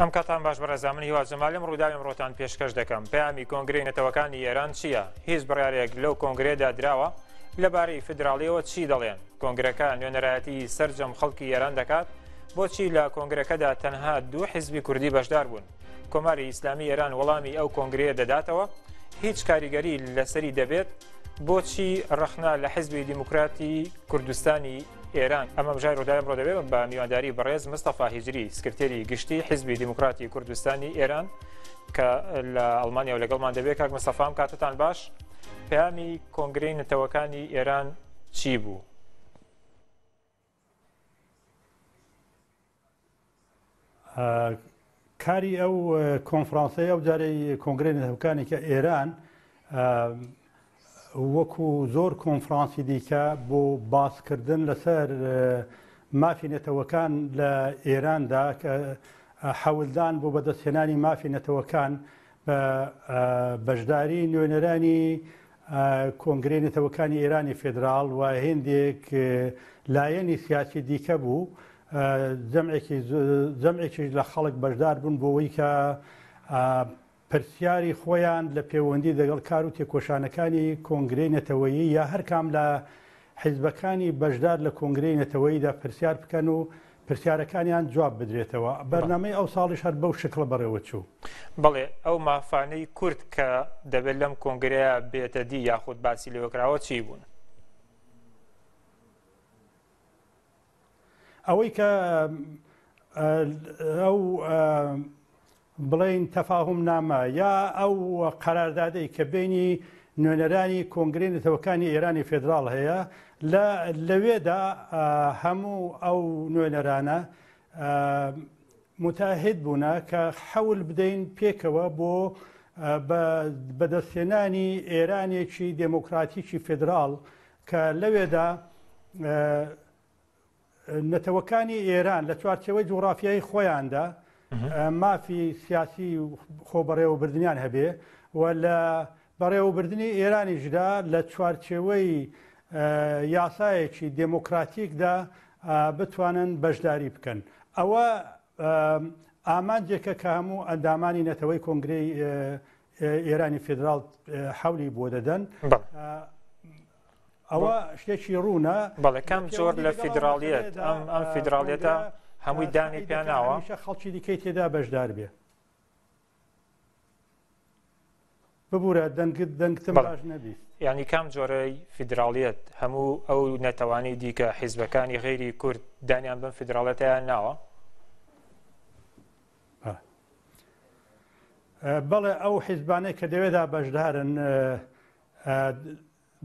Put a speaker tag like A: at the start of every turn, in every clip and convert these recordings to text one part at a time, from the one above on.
A: ئەم کاتان باش بەڕێزانمنی هیوازمالم ڕووداویم ڕۆتان پێشکەش دەکەم پامی کۆنگری نەتەوەکانی ئێران چییە؟ هیچ بڕارێک لەو کۆنگرێدا دراوە لەبارەی فدراڵیەوە چی دەڵێن کۆنگرەکە نوێنەرایەتی سرجەم خەڵکی ئێران دەکات بۆچی لە کۆنگرەکەدا تەنها دوو حیزبی کوردی بەشدار بوون کۆماری ئیسلامی ئێران وەڵامی ئەو کۆنگرەیە دەداتەوە هیچ کاریگەری لەسەری دەبێت بۆچی ڕەخنا لە حیزبی دیموکراتی کوردستانی ئێران ئەمە بژای ڕوودایم ڕۆدەوێ بە میوانداری بەڕێز مستەفا هیجری سکرتێری گشتی حیزبی دیموکراتی کوردستانی ئێران کە لە ئەلمانیا و لەگەڵمان دەبێت کاک مەسەفام کاتتان باش پامی کۆنگرەی نەتەوەکانی ئێران چی بوو؟
B: کاری ئەو کۆنفرانسی ئەو جارەی کۆنگرەی نەتەوەکانی کە ئێران وەکو زۆر کۆنفرانسی دیکە بۆ باسکردن لەسەر مافی نەتەوەکان لە ئێراندا کە حەولدان بۆ بەدەستهێنانی مافی نەتەوەکان بە بەشداری نوێنەرانی کۆنگرێ نەتەوەکانی ئێرانی فێدرال و هندێک لایەنی سیاسی دیکە بوو جەمعێکیش لە خەڵک بەشدار بوون بۆەوەی کە پرسیاری خۆیان لە پەیوەندی دەگەڵ کار و تێکۆشانەکانی کۆنگرەی نەتەوەیی یا هەر کام لە حیزبەکانی بەشدار لە کۆنگرەی نەتەوەیدا پرسیار بکەن و پرسیارەکانیان جواب بدرێتەوە بەرنمەی ئەو ساڵیش هەر بەو شکڵە بەڕێوە چوو
A: بڵێ ئەو مافانەی کورد کە دەبێت لەم کۆنگرەیە بێتە دی یاخود باسی لەوەکراوە چی بوون
B: ئەوەی کە ئەو بڵین تەفاهم نامە یا ئەو قەراردادەی کە بینی نوێنەرانی کۆنگری نەتەوەکانی ئێرانی فێدرال هەیە لە لەوێدا هەموو ئەو نوێنەرانە متاهد بوونە کە حەول بدەین پێکەوە بۆ بەدەستێنانی ئێرانێکی دموکراتیکی فدرال کە لەوێدا نەتەوەکانی ئێران لە چوارچەوەی جوغرافیایی خۆیاندا مافی سیاسی و خۆبڕێوە بردنیان هەبێ و لە بەڕێوەبردننی ئێرانی ژدا لە چوارچێوەی یاسایەکی دموکراتیکدا بتوانن بەشداری بکەن. ئەوە ئامانجێکە کە هەموو ئەندامانی نەتەوەی کۆنگری ئێرانی فدرال حولی بۆ دەدەن. ئەوە شتێکی ڕوونە
A: بەڵەکەم زۆر لە فیدراالیت ئەم ئەم فیدراالیێتە. هەمووی دانی پیاناوە
B: خەڵکی دیکەی تێدا بەشدار بێ ببوورە دەنگت دەنگتم باش
A: نەبی ینی کام جۆرەی فیدراالیت هەموو ئەو نەتەوانی دیکە حیزبەکانی غێری کورد دانیان بم فیدراالەتیان ناوە
B: بەڵێ ئەو حیزبانەی کە دەوێدا بەشدارن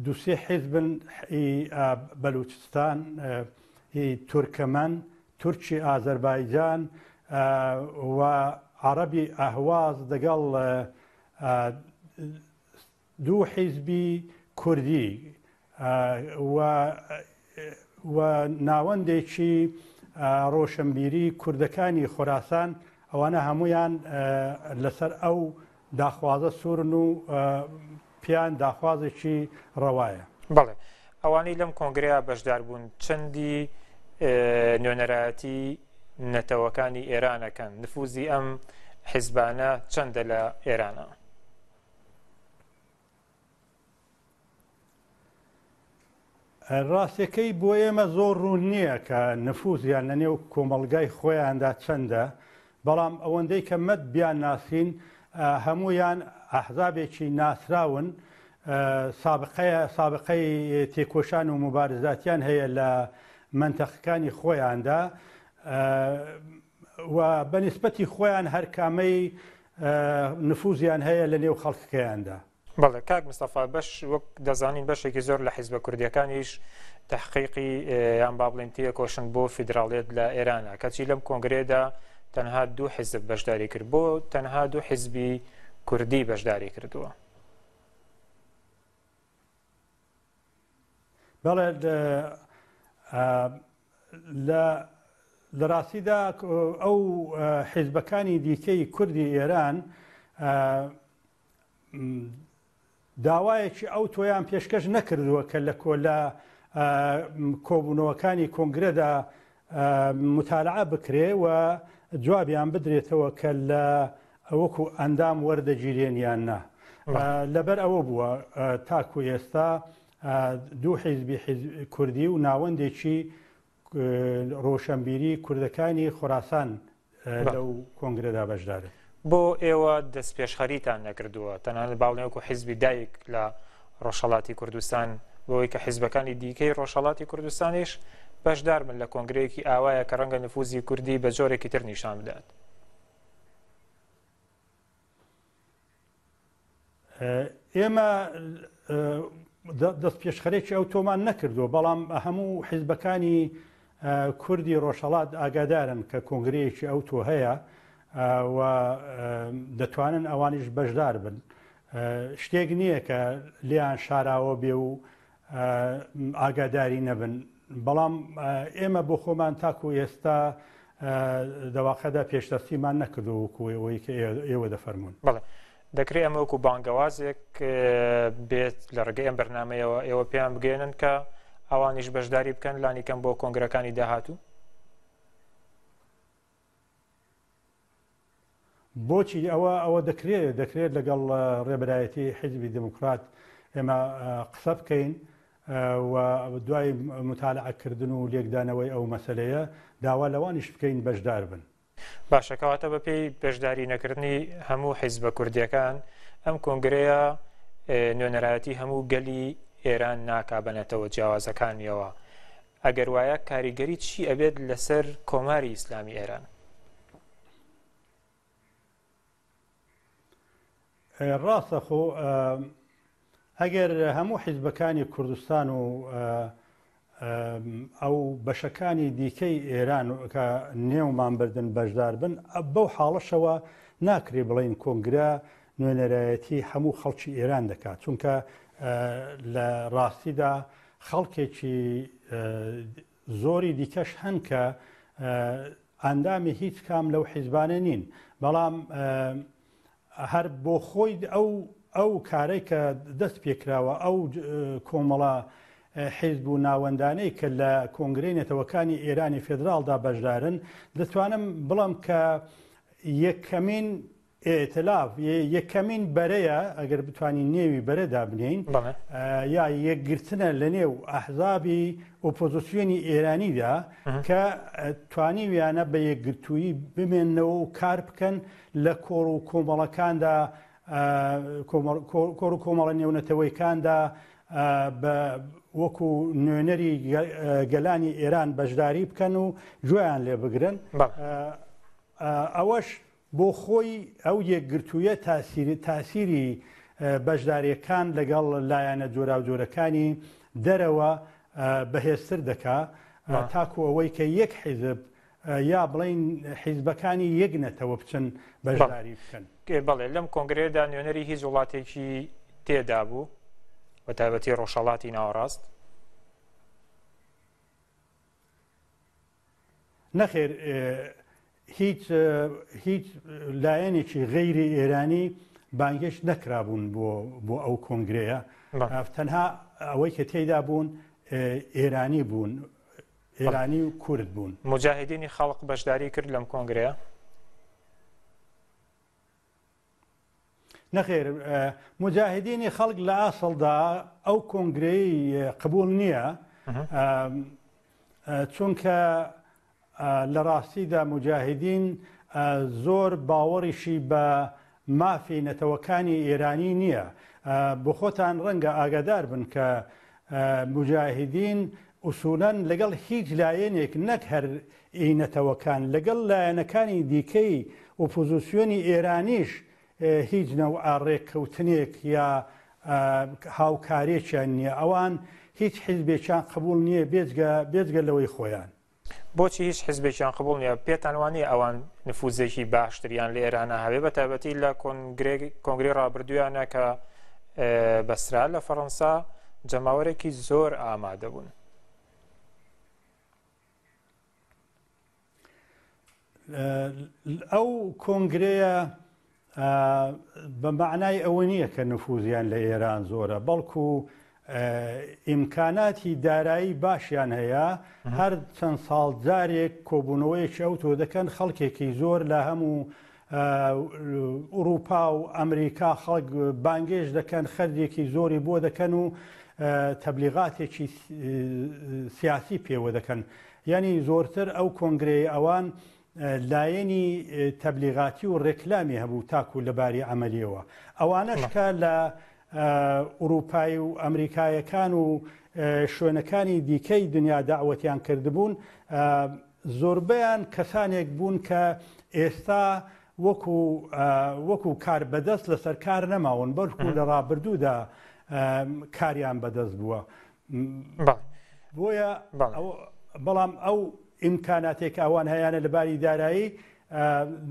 B: دووسێ حیزبن بەلوچستان تورکەمان تورکی ئازەربایجان و عربی ئەهواز دەگەڵ دوو حیزبی کوردی ناوەندێکی ڕۆشنبیری کوردەکانی خۆراسان ئەوانە هەمویان لەسەر ئەو داخوازە سوورن و پیان داخوازێکی ڕەوایە بەڵێ
A: ئەوانەی لەم کۆنگریا بەشدار بوون چەندی نوێنەرایەتی نەتەوەکانی ئێرانەکەن نفوزی ئەم حیزبانە چەندە لە ئێرانە
B: ڕاستەکەی بۆ ئێمە زۆر ڕوون نییە کە نفوزیان لە نێو کۆمەلگای خۆیاندا چەندە بەڵام ئەوەندەی کە مەد بیان ناسین هەمویان ئەحزابێکی ناسراون سابقەی تێکۆشان و مبارزاتیان هەیە لە منتەخەکانی خۆیاندا و بەنسبەتی خۆیان هەر کامەی نفوزیان هەیە لە نێو خەڵکەکەیاندا.
A: بەڵێ کاک مستەفا بەش وەک دەزانین بەشێکی زۆر لە حیزبە کوردیەکانیش تحقیقی یان با بڵێن تە کۆشن بۆ فیدراڵێت لە ئێرانە کەچی لەم کۆنگرێدا تەنها دوو حیزب بەشداری کرد بۆ تەنها دوو حیزبی کوردی بەشداری کردووە.
B: بەڵێ لە ڕاستیدا ئەو حیزبەکانی دیکەی کوردی ئێران داوایەکی ئەو تۆیان پێشکەش نەکردووە کە لە کۆلە کۆبوونەوەکانی کۆنگرەدا مطالعە بکرێ و جوابیان بدرێتەوە کە لە ئەوەکو ئەندام وەردەگیرێنیان نا لەبەر ئەوە بووە تاکو ئێستا دوو حیزبی کوردی و ناوەندێکی ڕۆشنبیری کوردەکانی خوراسان لەو کۆنگرەدا بەشدار
A: بۆ ئێوە دەست پێشخەریتان نەکردووە تەنانە باڵنێوەکو حیزبی دایک لە ڕۆژەڵاتی کوردستان بۆەوەی کە حیزبەکانی دیکەی ڕۆژەڵاتی کوردستانیش بەشدار من لە کۆنگرەیەکی ئاوایە کە ڕەنگە نفوزی کوردی بە جۆرێکی تر نیشان بدات.
B: ئێمە دەست پێشخەرێکی ئەو تۆمان نەکردو بەڵام هەموو حیزبەکانی کوردی ڕۆژەڵات ئاگادارن کە کۆنگرەیەکی ئەو تۆ هەیە دەتوانن ئەوانیش بەشدار بن شتێک نییە کە لیان شاراوە بێ و ئاگاداری نەبن بەڵام ئێمە بۆ خۆمان تاکو ئێستا دەواقەدا پێشدەستیمان نەکردو وکوێەوەی کە ئێوە دەفەرمونون
A: بڵێ. دەکرێت ئەمە وەکو بانگەوازێک بێت لە ڕگەی ئەم بەرنمەیەوە ئێوە پێیان بگێنن کە ئەوانیش بەشداری بکەن لانیکەم بۆ کۆنگەکانی داهاتوو
B: بۆچی ئەوە ئەوە دەکرێت دەکرێت لەگەڵ ڕێبرایەتی حیزبی دموکرات ئێمە قسە بکەین دوای متالعەکردن و لێکدانەوەی ئەو مەسلەیە داوا لەوانیش بکەین بەشدار بن
A: باشەکەواتە بە پێی بەشداری نەکردنی هەموو حیز بە کوردیەکان ئەم کۆنگرەیە نوێنەرایەتی هەموو گەلی ئێران ناکا بنێتەوە جیاوازەکانیەوە ئەگەر وایە کاریگەری چی ئەبێت لەسەر کۆماری ئیسلامی ئێران
B: ڕاستە خۆ ئەگەر هەموو حیزبەکانی کوردستان و ئەو بەشەکانی دیکەی ئێران کە نێومان بردن بەشدار بن بەو حاڵەشەوە ناکرێ بڵین کۆنگرا نوێنەرایەتی هەموو خەڵکی ئێران دەکات چونکە لە ڕاستیدا خەڵکێکی زۆری دیکەش هەن کە ئەندامی هیچ کام لەو حیزبانە نین بەڵام هەر بۆ خۆی ئەو ئەو کارەی کە دەست پێکراوە ئەو کۆمەڵە حیزب و ناوەندانەی کە لە کۆنگرەی نێتەوەکانی ئێرانی فێدراڵدا بەشدارن دەتوانم بڵم کە یەکەمین ئێتلااف یەکەمین بەرەیە ئەگەر بتانی نێوی بەرەدا بنین یا یەکگرتنە لە نێو ئەحزابی ئۆپۆزیسیۆنی ئێرانیدا کە توانی ویانە بە یەکگرتووی بمێنەوە و کار بکەن لە کۆڕ و کۆمەڵەکاندا کۆڕ و کۆمەڵە نێونەتەوەیکاندا بە وەکو نوێنەری گەلانی ئێران بەشداری بکەن و گویان لێ بگرن ئەوەش بۆ خۆی ئەو یەکگرتوویە تاسیری تاسیری بەشداریەکان لەگەڵ لایەنە جۆرا و جۆرەکانی دەرەوە بەهێستر دکا تاکو ئەوەی کە یەک حیزب یا بڵین حیزبەکانی یەکنەتەوە بچن بەشداری
A: بکەن بڵێ لەم کۆنگرێدا نوێنەری هیچ وڵاتێکی تێدا بوو بە تایبەتی ڕۆژەڵاتی ناوەڕاست
B: نەخێر هیچ هیچ لایەنێکی غەیری ئێرانی بانگشت نەکرابوون بۆ ئەو کۆنگرەیە تەنها ئەوەی کە تێدا بوون ئێرانی بوون ئێرانی و کورد بوون
A: مجاهدینی خەڵق بەشداری کرد لەم کۆنگرەیە
B: نەخێر مجاهدینی خەڵک لە ئاسەڵدا ئەو کۆنگرەی قبول نییە چونکە لە ڕاستیدا مجاهدین زۆر باوەڕیشی بە مافی نەتەوەکانی ئێرانی نییە بۆ خۆتان ڕەنگە ئاگادار بن کە مجاهدین ئوسولەن لەگەڵ هیچ لایەنێک نەک هەر ئینەتەوەکان لەگەڵ لایەنەکانی دیکەی ئۆپۆزیسیۆنی ئێرانیش هیچ نەو ئاڕێککەوتنێک یا هاوکارێکیان نییە ئەوان هیچ حیزبێکیان قبول نییە بێزگە لەوەی خۆیان.
A: بۆچی هیچ حزبێکیان قبول نیە پێتانوانی ئەوان نفوزێکی باشتریان لە ئێرانە هەوێ بە تایبەتی لە کۆنگری ڕابردویانە کە بەسرا لە فەڕەنسا جەماوەرێکی زۆر ئامادە بوون.
B: ئەو کۆنگرەیە بەمەعنای ئەوە نییە کە نفوزیان لە ئێران زۆرە بەڵکو ئیمکاناتی دارایی باشیان هەیە هەر چەند ساڵجارێک کۆبوونەوەیکی ئەو تۆ دەکەن خەڵکێکی زۆر لە هەموو ئوروپا و ئەمریکا خەڵک بانگێش دەکەن خەردێکی زۆری بۆ دەکەن و تەبلیغاتێکی سیاسی پێوە دەکەن. ینی زۆرتر ئەو کۆنگرەی ئەوان لایەنی تەبلیغاتی و ڕێکلامی هەبوو تاکو لەباری ئەمەلیەوە ئەوانەشکە لە ئوروپای و ئەمریکایەکان و شوێنەکانی دیکەی دنیا داوەتیان کردبوون زۆربیان کەسانێک بوون کە ئێستا وەکو کار بەدەست لەسەر کار نەماون بەرکو لە ڕابردوودا کاریان بەدەست بووە بۆیە بەڵام ئەو ئیمکاناتێک ئەوان هیانە لەباری دارایی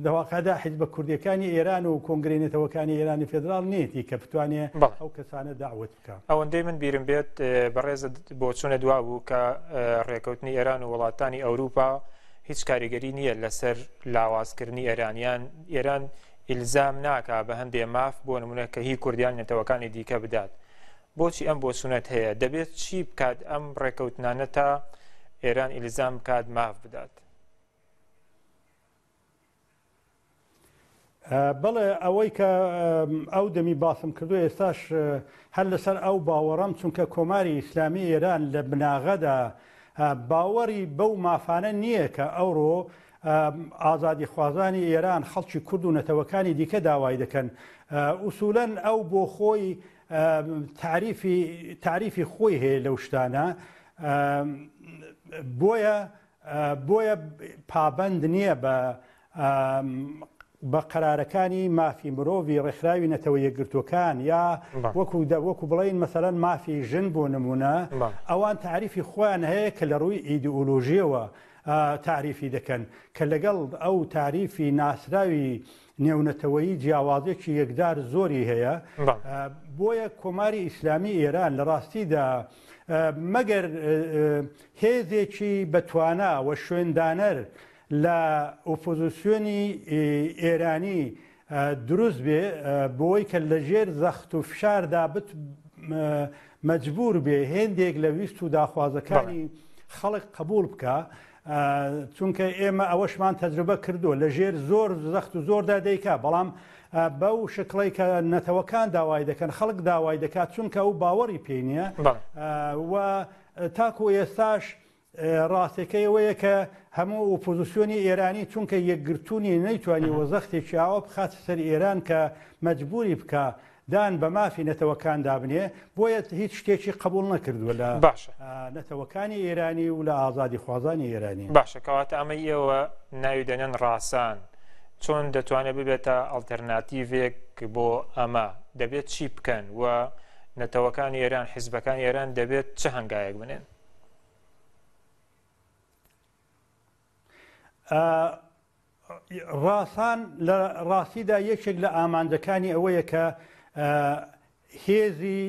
B: دەواقعدا حیز بە کوردەکانی ئێران و کۆنگرێنێتەوەکانی ئێرانی فدرال نێتی کە بتوانێت ئەو کەسانە داوت بکە
A: ئەوەندەی من بیرم بێت بەڕێز بۆ چونە دوا بوو کە ڕێکەوتنی ئێران و وڵاتانی ئەوروپا هیچ کاریگەری نییە لەسەر لاوازکردنی ئێرانیان ئێران ئیلزام ناکە بە هەندێ ماف بۆ نمونە کە هی کوردیان نێتەوەکانی دیکە بدات بۆچی ئەم بۆ سونەت هەیە دەبێت چی بکات ئەم ڕێکەوتنانە تا ئێران ئیلزام بکات ماف بدات.
B: بڵێ ئەوەی کە ئەو دەمی باسم کردو ئێستاش هەر لەسەر ئەو باوەڕم چونکە کۆماری ئیسلامی ئێران لە بناغەدا باوەری بەو مافانە نییە کە ئەوڕۆ ئازادی خوازانی ئێران خەڵکی کورد و نەتەوەکانی دیکە داوای دەکەن ئوسولەن ئەو بۆ خۆی تعریفی خۆی هەیە لەو شتانە بۆیە بۆیە پابند نییە بە بە قرارەکانی مافی مرۆڤی ڕێکخراوی نەتەوە یەکگرتوەکان یا وەکو وەکو بڵین مەسەەن مافی ژن بۆ نمونە ئەوان تعریفی خۆیان هەیە کە لە ڕووی ئیدئولۆژیەوە تعریفی دەکەن کە لەگەڵ ئەو تعریفی ناسراوی نێونەتەوەی جیاوازێکی یەکدار زۆری هەیە بۆیە کۆماری ئیسلامی ئێران لە ڕاستیدا مەگەر هێزێکی بەتوانا وە شوێندانەر لە ئۆپۆزیسیۆنی ئێرانی دروست بێ بۆی کە لەژێر زەخت و فشاردا بت مەجبور بێ هێندێک لە ویست و داخوازەکانی خەڵک قبول بکە چونکە ئێمە ئەوەشمان تەجربە کردو لە ژێر زۆر زەخت و زۆردا دەیکا بەڵام بەو شکڵی کە نەتەوەکان داوای دەکەن خەڵک داوای دەکات چونکە ئەو باوەری پێ نییە و تاکو ئێستاش ڕاستەکەی ئەوەیە کە هەموو ئۆپۆزیسیۆنی ئێرانی چونکە یەکگرتوونی نەیتوانانی وەزەختی چاوە بخات سەر ئێران کە مەجبوری بکە دان بە مافی نەتەوەکان دابنێ بۆیە هیچ شتێکی قبول نەکردووە لە باشە نەتەوەکانی ئێرانی و لە ئازادی خوازانی ئێرانی
A: باشە کەواتە ئەمە ئێوە ناوی دەنێن ڕاسان چۆن دەتوانێت ببێتە ئەلتەرناتیڤێک بۆ ئەمە دەبێت چی بکەن و نەتەوەکانی ئێران حیزبەکان ئێران دەبێت چه هەنگایەک بنێن
B: ڕاستان لە ڕاستیدا یەکێک لە ئامانجەکانی ئەوەیە کە هێزی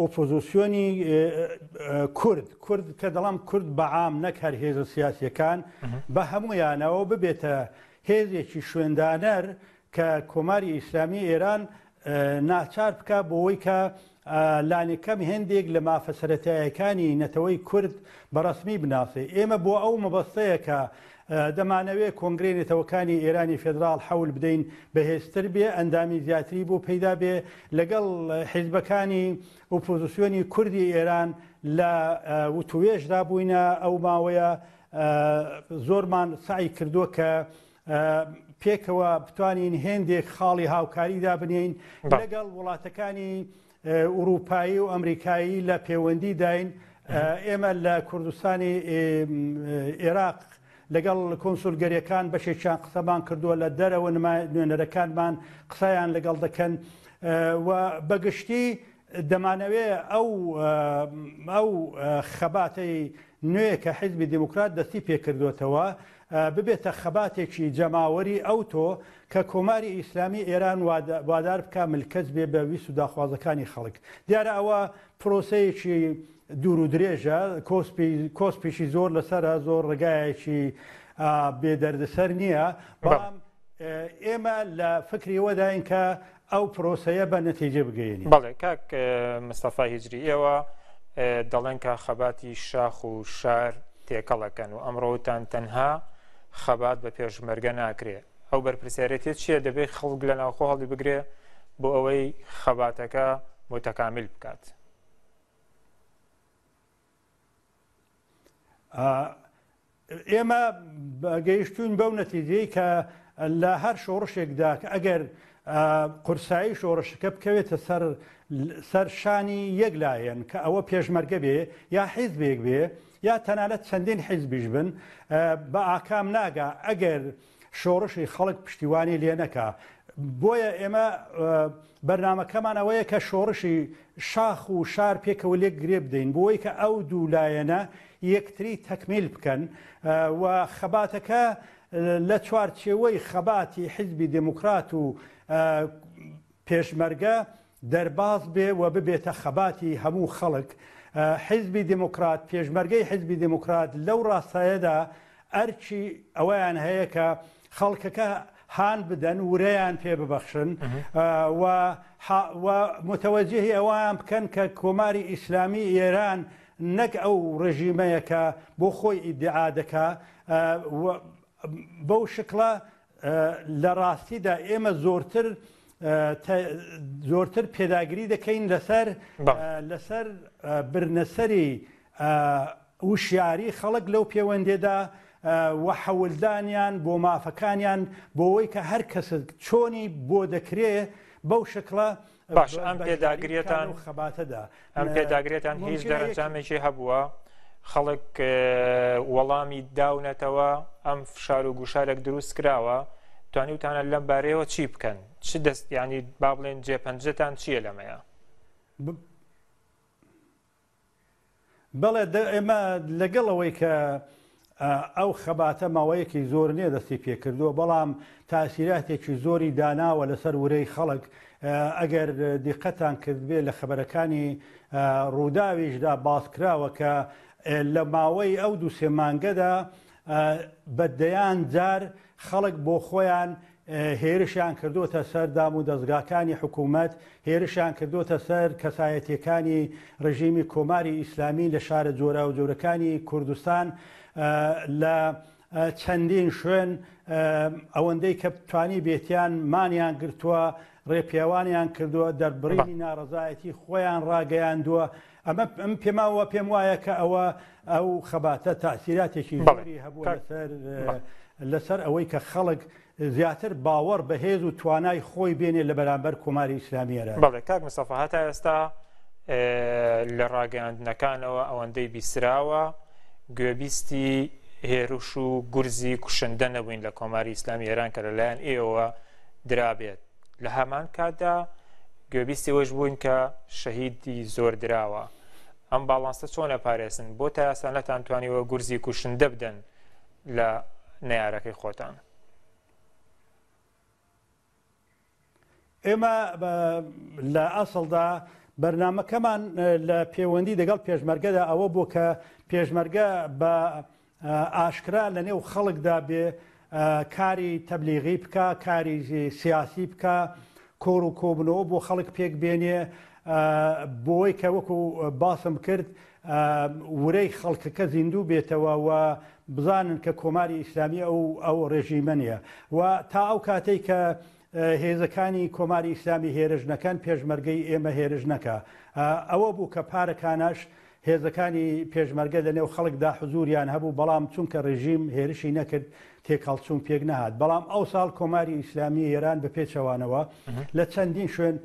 B: ئۆپۆزیسیۆنی کورد کورد کە دەڵام کورد بەعام نەک هەر هێز سیاسیەکان بە هەمویانەوە ببێتە هێزێکی شوێندانەر کە کۆماری ئیسلامی ئێران ناچار بکە بۆەوەی کە لانەکەم هەندێک لە مافەسەرەتایەکانی نەتەوەی کورد بەڕسمی بناسێ ئێمە بۆ ئەو مەبەستەیەکە دەمانەوێت کۆنگرێنێتەوەکانی ئێرانی فدرال حول بدەین بەهێزتر بێ ئەندامی زیاتری بۆ پەیدا بێ لەگەڵ حیزبەکانی ئۆپۆزیسیۆنی کوردی ئێران لە وتوێژدا بووینە ئەو ماوەیە زۆرمان سعی کردووە کە پێکەوە بتوانین هێندێک خاڵی هاوکاری دابنین لەگەڵ وڵاتەکانی ئوروپایی و ئەمریکایی لە پەیوەندی داین ئێمە لە کوردستانی عێراق لەگەڵ کۆنسولگەریەکان بەشێکیان قسەمان کردووە لە دەرەوە نوێنەرەکانمان قسەیان لەگەڵ دەکەن و بەگشتی دەمانەوێت ئەو ئەو خەباتەی نوێ کە حیزبی دموکرات دەستی پێکردوێتەوە ببێتە خەباتێکی جەماوەری ئەو تۆ کە کۆماری ئیسلامی ئێران وادار بکە ملکەت بێ بە ویست و داخوازەکانی خەڵک دیارە ئەوە پرۆسەیەکی دوور و درێژە کۆسپیشی زۆر لەسرە زۆر ڕگایەکی بێدەردەسەر نییە بەڵام ئێمە لە فکریەوەداین کە ئەو پرۆسەیە بە نەتیجە بگەین بەڵێ
A: کاک مستەفا هیجری ئێوە دەڵێن کە خەباتی شاخ و شار تێکەڵەکەن و ئەمڕۆتان تەنها خەبات بە پێشمەرگە ناکرێ ئەو بەرپرسیارەتێت چییە دەبێت خەڵک لە ناوخۆ هەڵی بگرێ بۆ ئەوەی خەباتەکە متەکامیل بکات.
B: ئێمە گەیشتون بەو نەتیجەی کە لە هەر شۆڕشێکدا کە ئەگەر قورسایی شۆڕشەکە بکەوێتە سەر شانی یەک لایەن کە ئەوە پێشمەرگە بێ یا حیز بێک بێ یا تەنانەت چەندین حیزبیش بن بە ئاکام ناگە ئەگەر شۆڕشی خەڵک پشتیوانی لێنەکە بۆیە ئێمە بەرنمەکەمان ئەوەیە کە شۆڕشی شاخ و شار پێکەوە لێک گرێ بدەین بۆی کە ئەو دوولایەنە یەکتری تەکمیل بکەن و خەباتەکە لە چوارچێوەی خەباتی حیزبی دموکرات و پێشمەرگە دەرباز بێ و ببێتە خەباتی هەموو خەڵک حیزبی دموکرات پێشمەرگەی حیزبی دموکرات لەو ڕاستایەدا ئەرچی ئەوەیان هەیە کە خەڵکەکە هاان بدەن ورەیان پێ ببەخشن متەوەجهی ئەوان بکەن کە کۆماری ئیسلامی ئێران نەک ئەو ڕژیمەیەکە بۆ خۆی ئیدعا دەکا بەو شکڵە لە ڕاستیدا ئێمە زۆرتر زۆرتر پێداگری دەکەین لەسەر لەسەر برنەسەری وشیاری خەڵک لەو پەیوەندێدا وە حەولدانیان بۆ مافەکانیان بۆەوەی کە هەر کەس چۆنی بۆ دەکرێ بەو شکلە باش ئەم پێداگرێتان
A: خەباتەدا ئەم پێداگرێتان هیچ دەرەنجامێکی هەبووە خەڵک وەڵامی داونەتەوە ئەم فشار و گوشارێک دروست کراوە توانی وتانە لەم بارەیەوە چی بکەن چ دەست ینی با بڵێن جێپەنجتان چییە لەمەیە
B: بەڵێ ئێمە لەگەڵەوەی کە ئەو خەباتە ماوەیەکی زۆر نێ دەستی پێکردووە بەڵام تاسیراتێکی زۆری داناوە لەسەر ورەی خەڵک ئەگەر دیقەتان کردبێ لە خبرەکانی ڕووداویشدا باسکراوە کە لە ماوەی ئەو دووسێ مانگەدا بەدەیان جار خەڵک بۆ خۆیان هێرشیان کردوتە سەر دام و دەستگاکانی حکوومەت هێرشیان کردوتە سەر کەسایەتەکانی ڕژیمی کۆماری ئیسلامی لە شارە جۆرە و جۆرەکانی کوردستان لە چەندین شوێن ئەوەندەی کە بتوانی بێتیان مانیان گرتووە ڕێپیاوانیان کردووە دەربڕینی ناڕزایەتی خۆیان ڕاگەیاندووە ئەمە ئەم پێماوە پێم وایە کە ئەوە ئەو خەباتە تاسیراتێکی بەری هەبوو لەسەر لەسەر ئەوەی کە خەڵک زیاتر باوەڕ بەهێز و توانای خۆی بێنێ لە بەرامبەر کۆماری ئسلامیەرە بەڵێ
A: کاک مسەفا هەتا ئێستا لە ڕاگەاندنەکانەوە ئەوەندەی بیسراوە گوێبیستی هێروش و گورزی کوشندە نەبووین لە کۆماری ئسلامی ئێران کە لەلایەن ئێوە درابێت لە هەمان کاتدا گوێبیستی وەش بووین کە شەهیدی زۆر درراوە ئەم باڵانستە چۆنە پارێسن بۆ تا یاسانەتان توانیوە گورزی کوشندە بدەن لە نەیارەکەی خۆتان.
B: ئێمە لە ئاسڵدا بەرنمەکەمان لە پەیوەندی دەگەڵ پێشمەرگەدا ئەوە بوو کە پێشمەرگە بە ئاشکرا لە نێو خەڵکدا بێ کاری تەبلیغی بکە کاری سیاسی بکە کۆڕ و کۆبنەوە بۆ خەڵک پێک بێنێ بۆی کە وەکو باسم کرد ورەی خەڵکەکە زیندوو بێتەوە و بزانن کە کۆماری ئیسلامی ئەو ئەو ڕێژیمەنیە و تا ئەو کاتێک کە هێزەکانی کۆماری ئیسلامی هێرشنەکان پێشمەرگەی ئێمە هێرشنەکە ئەوە بوو کە پارەکانش هێزەکانی پێشمەرگە لە نێو خەڵکدا حزوریان هەبوو بەڵام چونکە ڕێژیم هێرشی نەکرد تێکەڵچوون پێک نەهات بەڵام ئەو ساڵ کۆماری ئیسلامی ئێران بە پێچەوانەوە لە چەندین شوێن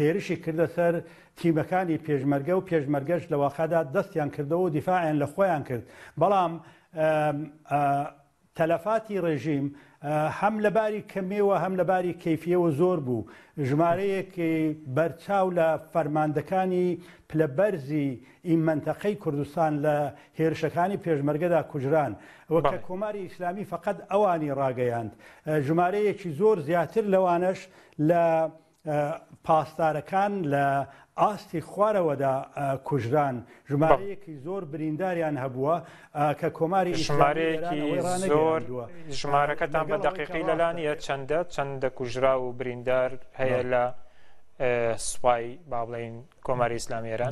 B: هێرشی کردە سەر تیمەکانی پێشمەرگە و پێشمەرگەش لە واخەدا دەستیان کردەوە و دیفاعیان لە خۆیان کرد بەڵام تەلەفاتی ڕێژیم هەم لەباری کەمێوە هەم لەباری کەفیەوە زۆر بوو ژمارەیەکی بەرچاو لە فەرماندەکانی پلەبەرزی ئیمەنتەقەی کوردستان لە هێرشەکانی پێشمەرگەدا کوژران وەکە کۆماری ئیسلامی فقط ئەوانی ڕاگەیاند ژمارەیەکی زۆر زیاتر لەوانش لە پاسدارەکان لە ئاستی خوارەوەدا کوژران ژمارەیەکی زۆر برینداریان هەبووە کە کۆماری ژمارەیەکی زۆر
A: ژمارەکەتان بە دقیقی لەلانیە چەندە چەندە کوژرا و بریندار هەیە لە سوپای با بڵین کۆماری ئیسلامیێران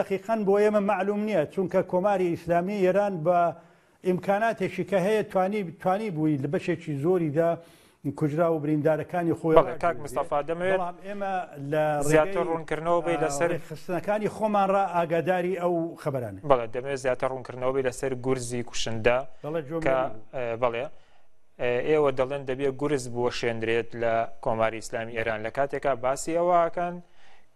B: دقیقەن بۆ ئێمە معلوم نییە چونکە کۆماری ئیسلامی ئێران بە ئیمکاناتێکی کە هەیە توانی توانی بووی لە بەشێکی زۆریدا کوژرا و بریندارەکانی خۆی
A: کاک مستەفا دەمەوێت ئێمە لە زیاتر ڕوونکردنەوە بی لەسەر
B: خستنەکانی خۆمان ڕ ئاگاداری ئەو خبرانە
A: بەڵێ دەمەوێت زیاتر ڕوونکردنەوە بی لەسەر گورزی کوشندە بەڵێ ئێوە دەڵێن دەبێت گورز بووە شێندرێت لە کۆماری ئیسلامی ئێران لە کاتێکا باسی ئەوەکەن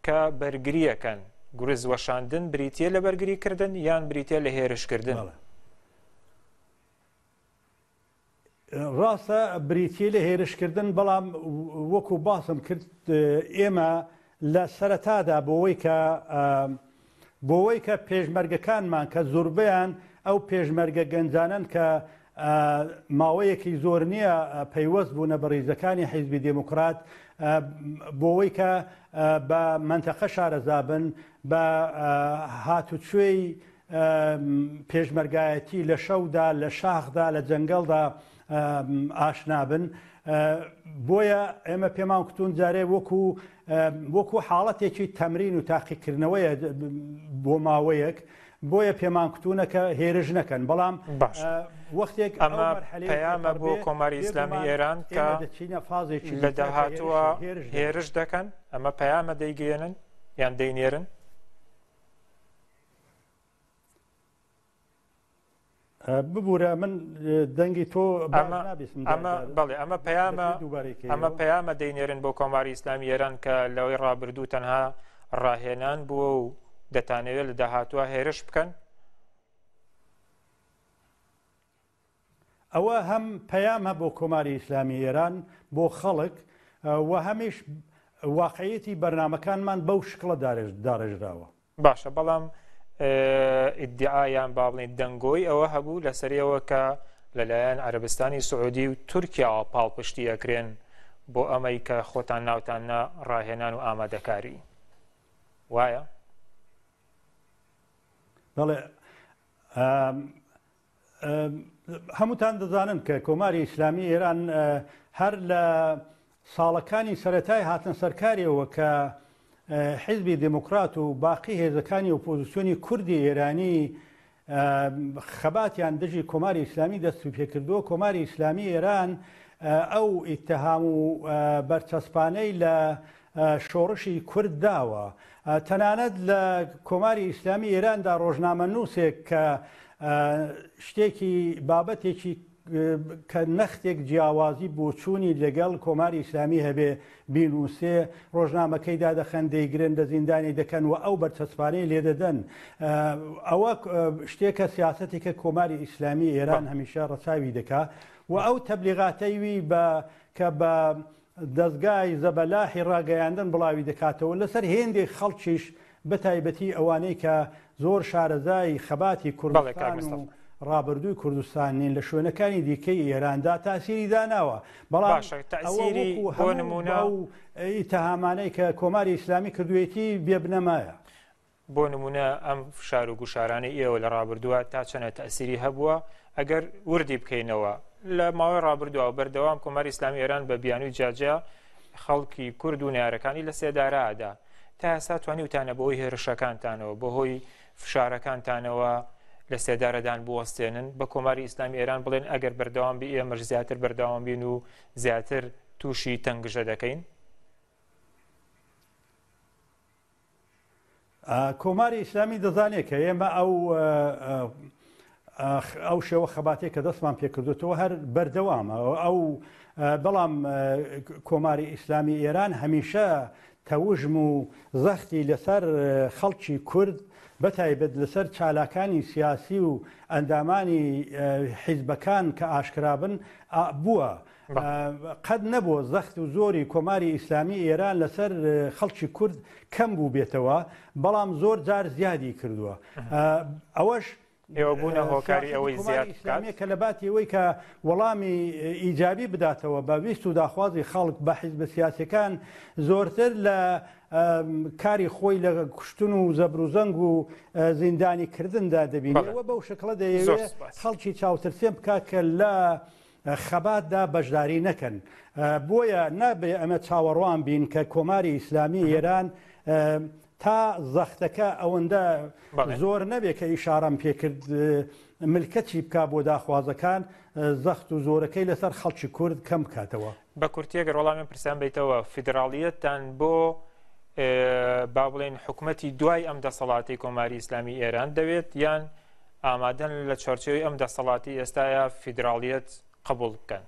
A: کە بەرگریەکەن گورز وەشاندن بریتە لە بەرگریکردن یان بریتە لە هێرشکردن.
B: ڕاستە بریتی لە هێرشکردن بەڵام وەکو باسم کرد ئێمە لە سەرەتادا بۆەوەی کە بۆەوەی کە پێشمەرگەکانمان کە زۆربیان ئەو پێشمەرگە گەنجانن کە ماوەیەکی زۆر نییە پەیوەست بوونە بە ڕێزەکانی حیزبی دموکرات بۆەوەی کە بە منتەقە شارەزابن بە هاتوچێی پێشمەرگایەتی لە شەودا لە شاخدا لە جەنگەڵدا ئاشنابن بۆیە ئێمە پێمان کتون جارێ وەکو وەکو حاڵەتێکی تەمرین و تاقیکردنەوەیە بۆ ماوەیەک بۆیە پێمان کتونەکە هێرش نەکەن بەڵام باش
A: وەختێک ئەمە پەیامە بۆ کۆماری ئسلامی ئێران کە
B: لە داهاتوە هێرش
A: دەکەن ئەمە پەیامە دەیگەێنن یان دەینێرن
B: ببوورە من دەنگی تۆ
A: بڵێ ئەمە پەیامە ئەمە پەیامە دەینێرن بۆ کۆماری ئیسلامی ئێران کە لەوەی ڕابردوو تەنها ڕاهێنان بووە و دەتانەوێت لە داهاتوە هێرش بکەن
B: ئەوە هەم پەیامە بۆ کۆماری ئیسلامی ئێران بۆ خەڵک و هەمیش واقعەتی بەرنمەکانمان بەو شکڵە دارێژراوە
A: باشە بەڵام ئیدعایان با بڵێن دەنگۆی ئەوە هەبوو لەسەرەوە کە لەلایەن عربستانی سعودی و تورکیاوە پاڵپشتی ئەکرێن بۆ ئەمەی کە خۆتان ناوتان نە ڕاهێنان و ئامادەکاری وایە
B: بەڵێ هەمووتان دەزانن کە کۆماری ئیسلامی ئێران هەر لە ساڵەکانی سەتای هاتن سەرکاریەوە کە حیزبی دموکرات و باقی هێزەکانی ئۆپۆزیسیۆنی کوردی ئێرانی خەباتیان دژی کۆماری ئیسلامی دەست و پێکردووە کۆماری ئیسلامی ئێران ئەو ئیتهام و بەرچەسپانەی لە شۆڕشی کورد داوە تەنانەت لە کۆماری ئیسلامی ئێراندا ڕۆژنامە نووسێک کە شتێکی بابەتێکی کە نەختێک جیاوازی بۆ چوونی لەگەڵ کۆماری ئیسلامی هەبێ بینوسێ ڕۆژنامەکەیدا دەخەن دەیگرن دە زیندانی دەکەن و ئەو بەرچەسپارەی لێدەدەن ئەوە شتێکە سیاستێکە کۆماری ئیسلامی ئێران هەمیشە ڕەچاوی دەکا و ئەو تەبلیغاتەیوی بە کە بە دەستگای زەبەلاحی ڕاگەیاندن بڵاوی دەکاتەوە لەسەر هێندێک خەڵکیش بەتایبەتی ئەوانەی کە زۆر شارەزای خەباتی کوردڵێک کار مستەڵ. ڕابردووی کوردستان نین لە شوێنەکانی دیکەی ئێراندا تاسیری داناوە بەڵام نمونە و تەهامانەی کە کۆماری ئیسلامی کردوێتی بێبنەمایە
A: بۆ نمونە ئەم شار و گوشارانە ئێوە لە ڕابردووە تا چەنە تاسیری هەبووە ئەگەر وردی بکەینەوە لە ماوەی ڕابردووە بەردەوام کۆماری ئسلامی ئێران بە بیانوی جاجیا خەڵکی کورد و نارەکانی لە سێدارادا تا ئەسا توانی وتانە بۆهی هێرشەکانتانەوە بەهۆی فشارەکانتانەوە لە سێدارەدان بوەستێنن بە کۆماری ئیسلامی ئێران بڵێن ئەگەر بەردەوام بی ئێمەش زیاتر بەرداوام بین و زیاتر تووشی تەنگژە دەکەین
B: کۆماری ئیسلامی دەزانێت کە ئێمە ئەو ئەو شێوە خەباتێک کە دەستمان پێکردوێتەوە هەر بەردەوامە ئەو بەڵام کۆماری ئیسلامی ئێران هەمیشە تەوژم و زەختی لەسەر خەڵکی کورد بەتایبەت لەسەر چالاکانی سیاسی و ئەندامانی حیزبەکان کە ئاشکرابن بووە. قەت نەبووە زەخت و زۆری کۆماری ئیسلامی ئێران لەسەر خەڵکی کورد کەم بوو بێتەوە بەڵام زۆر جار زیادی کردووە. ئەوەش ئێوە بوونە هۆکاری ئەوەی زیاتکە لە باتی ئەوەی کە وەڵامی ئیجابی بداتەوە بەویست و داخوازی خەڵک بە حیز بە سیاسەکان زۆرتر لە کاری خۆی لە کوشتن و زەبر و زەنگ و زیندانی کردندا دەبینەوە بەو شکڵە دەیەوێت خەڵکی چاوترسێن بک کە لە خەباتدا بەشداری نەکەن بۆیە نابێ ئەمە چاوەڕوان بین کە کۆماری ئیسلامی ئێران تا زەختەکە ئەوەندە زۆر نەبێت کە ئیشارم پێکرد ملکەتی بک بۆ داخوازەکان زەخت و زۆرەکەی لەسەر خەڵکی کورد کەم بکاتەوە
A: بە کورتیەگەر وەڵامی پرسیان بیتەوە فیدراالیەتتان بۆ با بڵێن حکوومەتتی دوای ئەم دەسەڵاتی کۆماری ئیسلامی ئێران دەوێت یان ئامادەن لە چۆرچەوەی ئەم دەسەڵاتی ئێستاە فیدراالیەت قبول بکەن